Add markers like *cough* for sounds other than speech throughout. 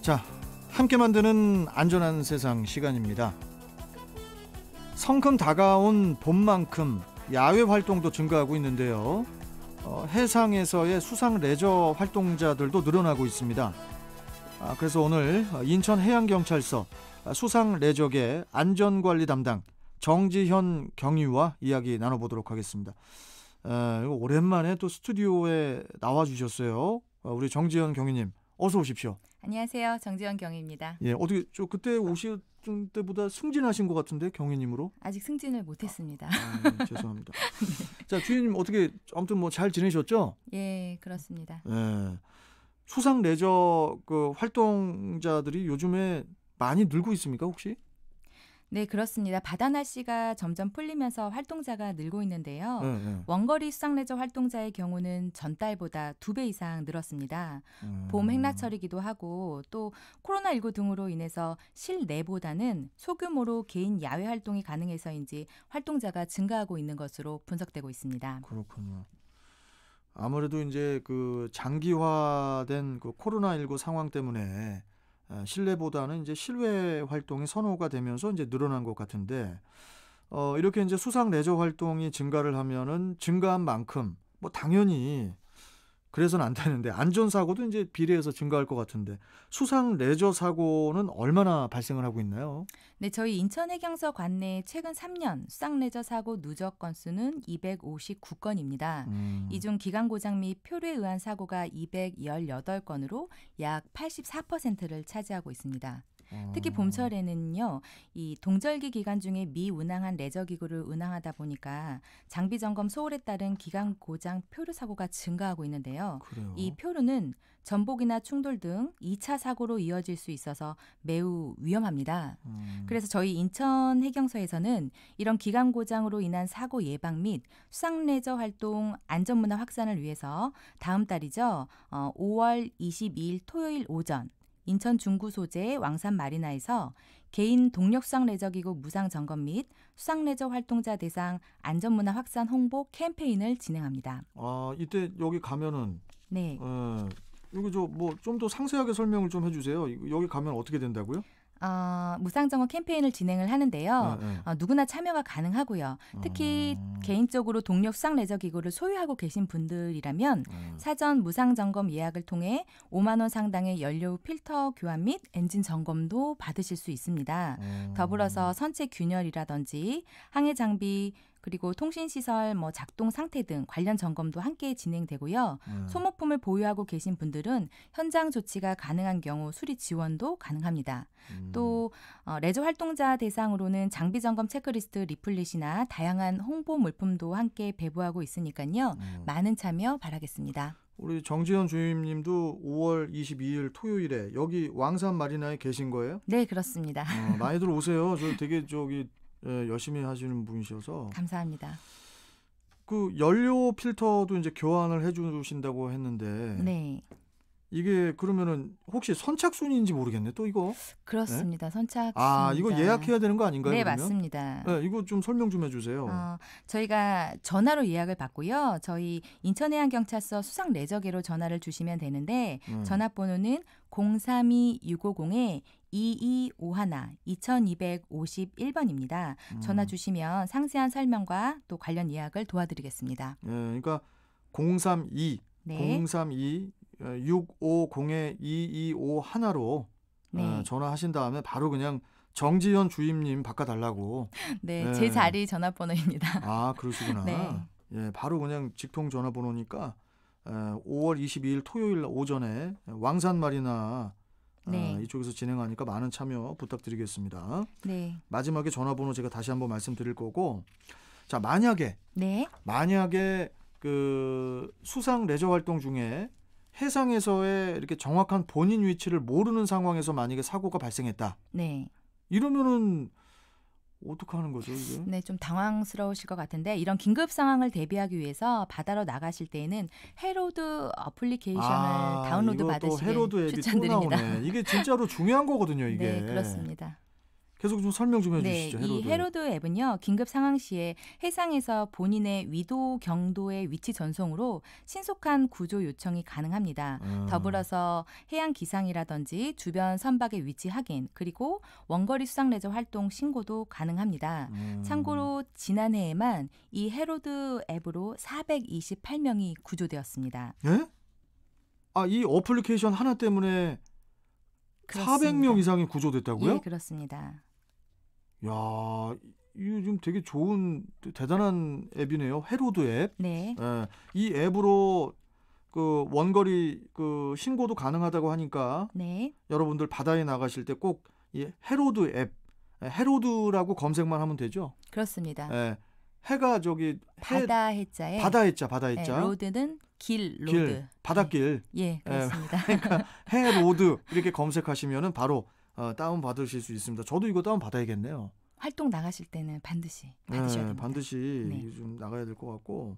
자, 함께 만드는 안전한 세상 시간입니다. 성큼 다가온 봄만큼 야외 활동도 증가하고 있는데요. 어, 해상에서의 수상 레저 활동자들도 늘어나고 있습니다. 아, 그래서 오늘 인천해양경찰서 수상 레저계 안전관리 담당 정지현 경위와 이야기 나눠보도록 하겠습니다. 아, 오랜만에 또 스튜디오에 나와주셨어요. 어, 우리 정지현 경위님. 어서 오십시오. 안녕하세요. 정지영 경희입니다. 예, 어떻게 저 그때 오실 때보다 승진하신 것 같은데 경희님으로? 아직 승진을 못했습니다. 아, 음, 죄송합니다. 네. *laughs* 자 주인님 어떻게 아무튼 뭐 잘 지내셨죠? 예, 그렇습니다. 예, 수상 레저 그 활동자들이 요즘에 많이 늘고 있습니까 혹시? 네, 그렇습니다. 바다 날씨가 점점 풀리면서 활동자가 늘고 있는데요. 네, 네. 원거리 수상레저 활동자의 경우는 전달보다 두 배 이상 늘었습니다. 음. 봄 행락철이기도 하고 또 코로나19 등으로 인해서 실내보다는 소규모로 개인 야외 활동이 가능해서인지 활동자가 증가하고 있는 것으로 분석되고 있습니다. 그렇군요. 아무래도 이제 그 장기화된 그 코로나19 상황 때문에 아, 실내보다는 이제 실외 활동이 선호가 되면서 이제 늘어난 것 같은데 어, 이렇게 이제 수상 레저 활동이 증가를 하면은 증가한 만큼 뭐 당연히 그래서는 안 되는데 안전 사고도 이제 비례해서 증가할 것 같은데 수상 레저 사고는 얼마나 발생을 하고 있나요? 네, 저희 인천 해경서 관내 최근 3년 수상 레저 사고 누적 건수는 259건입니다. 음. 이중 기관 고장 및 표류에 의한 사고가 218건으로 약 84%를 차지하고 있습니다. 특히 어. 봄철에는요, 이 동절기 기간 중에 미운항한 레저기구를 운항하다 보니까 장비 점검 소홀에 따른 기간 고장 표류 사고가 증가하고 있는데요. 그래요. 이 표류는 전복이나 충돌 등 2차 사고로 이어질 수 있어서 매우 위험합니다. 음. 그래서 저희 인천 해경서에서는 이런 기간 고장으로 인한 사고 예방 및 수상 레저 활동 안전 문화 확산을 위해서 다음 달이죠. 어, 5월 22일 토요일 오전 인천 중구 소재의 왕산 마리나에서 개인 동력상 레저기구 무상 점검 및 수상 레저 활동자 대상 안전문화 확산 홍보 캠페인을 진행합니다. 아 이때 여기 가면은 네. 에, 예, 여기 저뭐좀 더 상세하게 설명을 좀 해주세요. 여기 가면 어떻게 된다고요? 어, 무상정어 캠페인을 진행을 하는데요. 네, 네. 어, 누구나 참여가 가능하고요. 특히 음. 개인적으로 동력 수상 레저 기구를 소유하고 계신 분들이라면 음. 사전 무상 점검 예약을 통해 5만 원 상당의 연료 필터 교환 및 엔진 점검도 받으실 수 있습니다. 음. 더불어서 선체 균열이라든지 항해 장비 그리고 통신시설 뭐 작동 상태 등 관련 점검도 함께 진행되고요. 음. 소모품을 보유하고 계신 분들은 현장 조치가 가능한 경우 수리 지원도 가능합니다. 음. 또 어, 레저 활동자 대상으로는 장비 점검 체크리스트 리플릿이나 다양한 홍보 물품도 함께 배부하고 있으니까요. 음. 많은 참여 바라겠습니다. 우리 정지현 주임님도 5월 22일 토요일에 여기 왕산 마리나에 계신 거예요? 네, 그렇습니다. 어, 많이들 오세요. 저 되게 저기 예, 열심히 하시는 분이셔서 감사합니다. 그 연료 필터도 이제 교환을 해주신다고 했는데 네. 이게 그러면은 혹시 선착순인지 모르겠네 또 이거 그렇습니다 네? 선착 아 이거 예약해야 되는 거 아닌가요? 네 그러면? 맞습니다. 네 이거 좀 설명 좀 해주세요. 어, 저희가 전화로 예약을 받고요. 저희 인천해양경찰서 수상레저계로 전화를 주시면 되는데 음. 전화번호는 032 650에 2251 2251번입니다. 음. 전화 주시면 상세한 설명과 또 관련 예약을 도와드리겠습니다. 예, 그러니까 032 네. 032 650-2251로 어, 어, 네. 전화하신 다음에 바로 그냥 정지현 주임님 바꿔달라고. *laughs* 네, 네, 제 자리 전화번호입니다. 아, 그러시구나. *laughs* 네. 예, 바로 그냥 직통 전화번호니까 5월 어, 22일 토요일 오전에 왕산 말이나 아, 네. 아, 이쪽에서 진행하니까 많은 참여 부탁드리겠습니다. 네. 마지막에 전화번호 제가 다시 한번 말씀드릴 거고 자 만약에 네. 만약에 그 수상 레저 활동 중에 해상에서의 이렇게 정확한 본인 위치를 모르는 상황에서 만약에 사고가 발생했다. 네. 이러면은 어떡 하는 거죠, 이게? 네, 좀 당황스러우실 것 같은데 이런 긴급 상황을 대비하기 위해서 바다로 나가실 때에는 해로드 어플리케이션을 아, 다운로드 받으시길 해로드 추천드립니다. 이게 진짜로 중요한 거거든요, *laughs* 네, 이게. 네, 그렇습니다. 계속 좀 설명 좀 네, 해주시죠. 네, 헤로드. 이 헤로드 앱은요 긴급 상황 시에 해상에서 본인의 위도 경도의 위치 전송으로 신속한 구조 요청이 가능합니다. 음. 더불어서 해양 기상이라든지 주변 선박의 위치 확인 그리고 원거리 수상 레저 활동 신고도 가능합니다. 음. 참고로 지난해에만 이 헤로드 앱으로 428명이 구조되었습니다. 예? 아이 어플리케이션 하나 때문에 그렇습니다. 400명 이상이 구조됐다고요? 예, 그렇습니다. 야, 이 요즘 되게 좋은 대단한 앱이네요. 헤로드 앱. 네. 예, 이 앱으로 그 원거리 그 신고도 가능하다고 하니까 네. 여러분들 바다에 나가실 때 꼭이 헤로드 앱 헤로드라고 예, 검색만 하면 되죠. 그렇습니다. 예. 해가 저기 해, 바다 해자에 바다 해자 바다 네, 해자 네, 로드는 길 로드 길, 바닷길 네. 예 그렇습니다. 예, 그러니까 *laughs* 해 로드 이렇게 검색하시면은 바로 어, 다운 받으실 수 있습니다. 저도 이거 다운 받아야겠네요. 활동 나가실 때는 반드시 받으셔야 네, 됩니다. 반드시 네. 좀 나가야 될 것 같고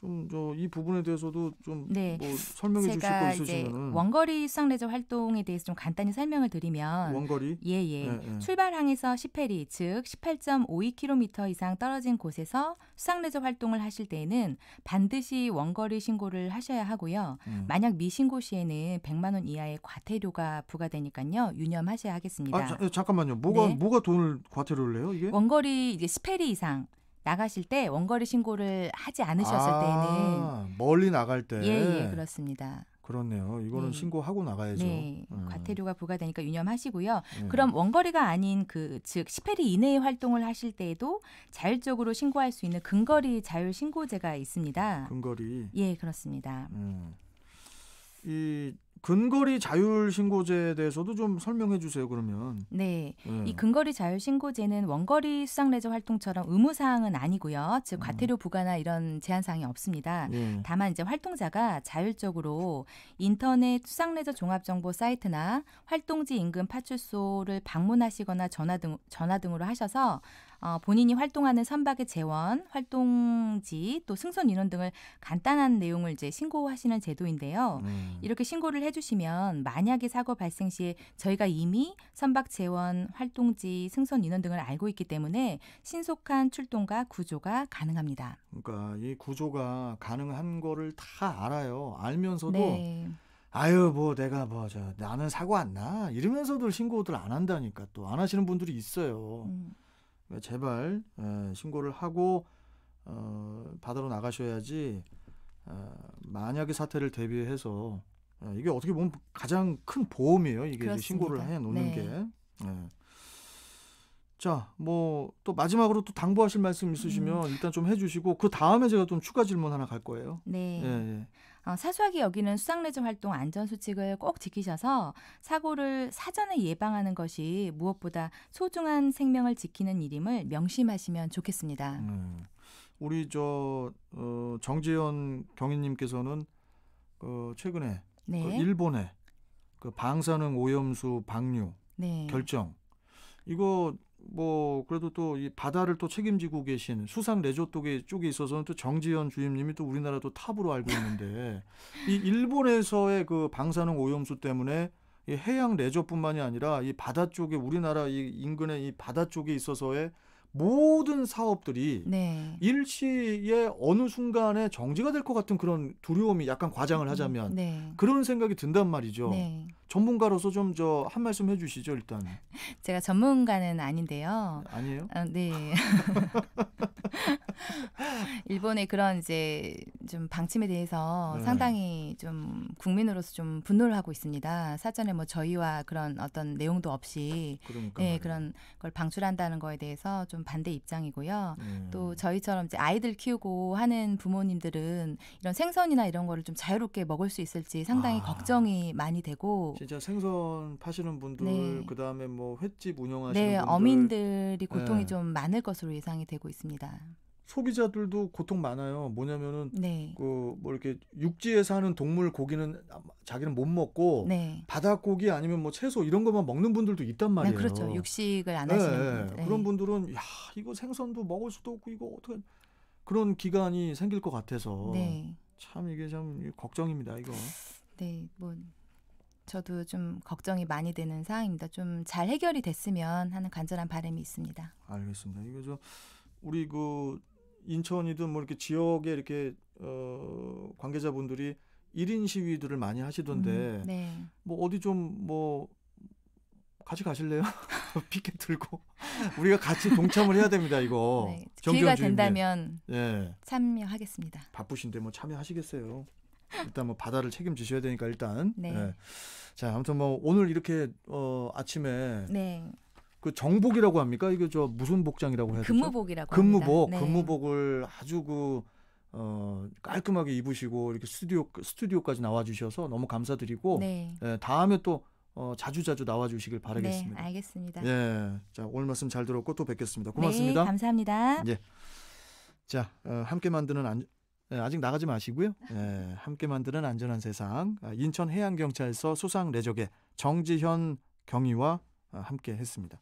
좀저이 부분에 대해서도 좀뭐 네. 뭐 설명해 주실 거있으시면 원거리 수상 레저 활동에 대해서 좀 간단히 설명을 드리면 원거리 예예 예. 예, 예. 출발항에서 10해리 즉 18.52km 이상 떨어진 곳에서 수상 레저 활동을 하실 때에는 반드시 원거리 신고를 하셔야 하고요. 음. 만약 미신고 시에는 100만 원 이하의 과태료가 부과되니까요. 유념하셔야 하겠습니다. 아, 자, 예, 잠깐만요. 뭐가 네. 뭐가 돈을 과태료를 내요, 이게? 원거리 이제 10해리 이상 나가실 때 원거리 신고를 하지 않으셨을 아, 때는 멀리 나갈 때 예, 예 그렇습니다. 그렇네요. 이거는 네. 신고하고 나가야죠. 네. 음. 과태료가 부과되니까 유념하시고요. 네. 그럼 원거리가 아닌 그즉 10회리 이내의 활동을 하실 때에도 자율적으로 신고할 수 있는 근거리 자율 신고제가 있습니다. 근거리. 예, 그렇습니다. 음. 이 근거리 자율 신고제에 대해서도 좀 설명해 주세요. 그러면. 네. 네. 이 근거리 자율 신고제는 원거리 수상 레저 활동처럼 의무 사항은 아니고요. 즉 음. 과태료 부과나 이런 제한 사항이 없습니다. 네. 다만 이제 활동자가 자율적으로 인터넷 수상 레저 종합 정보 사이트나 활동지 인근 파출소를 방문하시거나 전화 등 전화 등으로 하셔서 어, 본인이 활동하는 선박의 재원, 활동지, 또 승선 인원 등을 간단한 내용을 이제 신고하시는 제도인데요. 네. 이렇게 신고를 해 해주시면 만약에 사고 발생 시에 저희가 이미 선박 재원, 활동지, 승선 인원 등을 알고 있기 때문에 신속한 출동과 구조가 가능합니다. 그러니까 이 구조가 가능한 거를 다 알아요. 알면서도 네. 아유 뭐 내가 뭐저 나는 사고 안 나 이러면서도 신고들 안 한다니까 또 안 하시는 분들이 있어요. 음. 그러니까 제발 에, 예, 신고를 하고 어, 바다로 나가셔야지 어, 만약에 사태를 대비해서 예, 이게 어떻게 보면 가장 큰 보험이에요. 이게 신고를 해 놓는 네. 게. 네. 자, 뭐 또 마지막으로 또 당부하실 말씀 있으시면 음. 일단 좀 해주시고 그 다음에 제가 좀 추가 질문 하나 갈 거예요. 네. 예, 예. 어, 사소하게 여기는 수상레저 활동 안전 수칙을 꼭 지키셔서 사고를 사전에 예방하는 것이 무엇보다 소중한 생명을 지키는 일임을 명심하시면 좋겠습니다. 음. 우리 저 어, 정재현 경위님께서는 어, 최근에 그 네. 그 일본의 그 방사능 오염수 방류 네. 결정 이거 뭐 그래도 또 이 바다를 또 책임지고 계신 수상 레조 쪽에 쪽에 있어서는 또 정지현 주임님이 또 우리나라 도 탑으로 알고 있는데 이 일본에서의 그 방사능 오염수 때문에 이 해양 레저뿐만이 아니라 이 바다 쪽에 우리나라 이 인근의 이 바다 쪽에 있어서의 모든 사업들이 네. 일시에 어느 순간에 정지가 될 것 같은 그런 두려움이 약간 과장을 음, 하자면 네. 그런 생각이 든단 말이죠. 네. 전문가로서 좀 저 한 말씀 해주시죠 일단. 제가 전문가는 아닌데요. 아니에요? 아, 네. *laughs* 일본의 그런 이제 좀 방침에 대해서 네. 상당히 좀 국민으로서 좀 분노를 하고 있습니다. 사전에 뭐 저희와 그런 어떤 내용도 없이 그러니까 네, 그런 걸 방출한다는 거에 대해서 좀 반대 입장이고요. 네. 또 저희처럼 이제 아이들 키우고 하는 부모님들은 이런 생선이나 이런 거를 좀 자유롭게 먹을 수 있을지 상당히 아. 걱정이 많이 되고 진짜 뭐. 생선 파시는 분들 네. 그다음에 뭐 횟집 운영하시는 네, 분들 어민들이 고통이 네. 좀 많을 것으로 예상이 되고 있습니다. 소비자들도 고통 많아요. 뭐냐면은 네. 그뭐 이렇게 육지에 사는 동물 고기는 자기는 못 먹고 네. 바닷고기 아니면 뭐 채소 이런 것만 먹는 분들도 있단 네, 말이에요. 네, 그렇죠. 육식을 안 예, 하시는 예. 분들. 네. 그런 분들은 야 이거 생선도 먹을 수도 없고 이거 어떻게 그런 기간이 생길 것 같아서 네. 참 이게 참 걱정입니다. 이거. 네, 뭐 저도 좀 걱정이 많이 되는 상황입니다. 좀 잘 해결이 됐으면 하는 간절한 바람이 있습니다. 알겠습니다. 이거 저 우리 그 인천이든 뭐 이렇게 지역에 이렇게 어 관계자분들이 1인 시위들을 많이 하시던데 음, 네. 뭐 어디 좀 뭐 같이 가실래요? 피켓 *laughs* 들고 *laughs* 우리가 같이 동참을 해야 됩니다 이거 네, 기회가 된다면 네. 참여하겠습니다. 바쁘신데 뭐 참여하시겠어요? 일단 뭐 바다를 책임지셔야 되니까 일단. 네. 네. 자 아무튼 뭐 오늘 이렇게 어 아침에. 네. 그 정복이라고 합니까? 이게 저 무슨 복장이라고 해야 되죠? 근무복이라고 근무복, 합니다. 네. 근무복을 아주 그 어, 깔끔하게 입으시고 이렇게 스튜디오 스튜디오까지 나와 주셔서 너무 감사드리고 네. 예, 다음에 또 어, 자주 자주 나와 주시길 네, 바라겠습니다. 네, 알겠습니다. 예. 자, 오늘 말씀 잘 들었고 또 뵙겠습니다. 네, 고맙습니다. 네, 감사합니다. 예. 자, 어, 함께 만드는 안, 예, 아직 나가지 마시고요. 예, 함께 만드는 안전한 세상. 아, 인천 해양경찰서 수상레저계 정지현 경위와 아, 함께 했습니다.